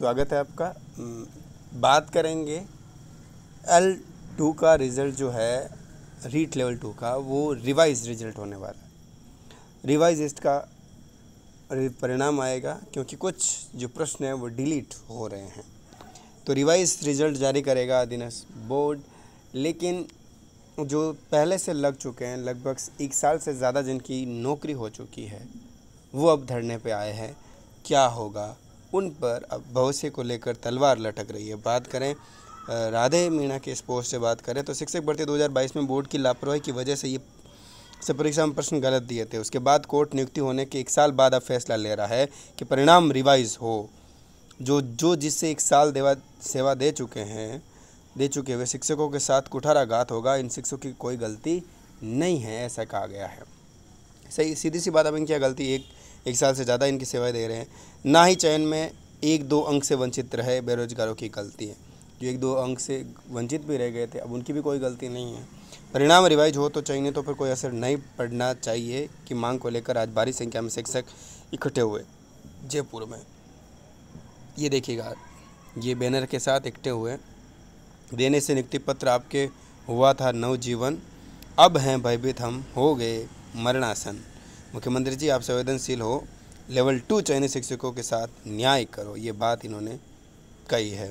स्वागत है आपका बात करेंगे एल टू का रिज़ल्ट जो है रीट लेवल टू का वो रिवाइज रिज़ल्ट होने वाला है रिवाइज का परिणाम आएगा क्योंकि कुछ जो प्रश्न हैं वो डिलीट हो रहे हैं तो रिवाइज रिज़ल्ट जारी करेगा दिनस बोर्ड लेकिन जो पहले से लग चुके हैं लगभग एक साल से ज़्यादा जिनकी नौकरी हो चुकी है वो अब धरने पे आए हैं क्या होगा उन पर अब भविष्य को लेकर तलवार लटक रही है बात करें राधे मीणा के इस पोस्ट से बात करें तो शिक्षक भर्ती 2022 में बोर्ड की लापरवाही की वजह से ये से परीक्षा में प्रश्न गलत दिए थे उसके बाद कोर्ट नियुक्ति होने के एक साल बाद अब फैसला ले रहा है कि परिणाम रिवाइज हो जो जो जिससे एक साल देवा सेवा दे चुके हैं दे चुके हुए शिक्षकों के साथ कुठाराघात होगा इन शिक्षकों की कोई गलती नहीं है ऐसा कहा गया है सही सीधी सी बात अब इनकी गलती एक एक साल से ज़्यादा इनकी सेवाएं दे रहे हैं ना ही चयन में एक दो अंक से वंचित रहे बेरोजगारों की गलती है जो एक दो अंक से वंचित भी रह गए थे अब उनकी भी कोई गलती नहीं है परिणाम रिवाइज हो तो चयनितों पर कोई असर नहीं पड़ना चाहिए कि मांग को लेकर आज भारी संख्या में शिक्षक इकट्ठे हुए जयपुर में ये देखिएगा ये बैनर के साथ इकट्ठे हुए देने से नियुक्ति पत्र आपके हुआ था नवजीवन अब हैं भयभीत हम हो गए मरणासन मुख्यमंत्री जी आप संवेदनशील हो लेवल टू चयनित शिक्षकों के साथ न्याय करो ये बात इन्होंने कही है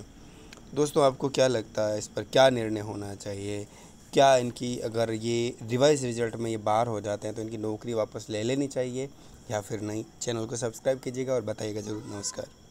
दोस्तों आपको क्या लगता है इस पर क्या निर्णय होना चाहिए क्या इनकी अगर ये रिवाइज रिजल्ट में ये बाहर हो जाते हैं तो इनकी नौकरी वापस ले लेनी चाहिए या फिर नहीं चैनल को सब्सक्राइब कीजिएगा और बताइएगा ज़रूर नमस्कार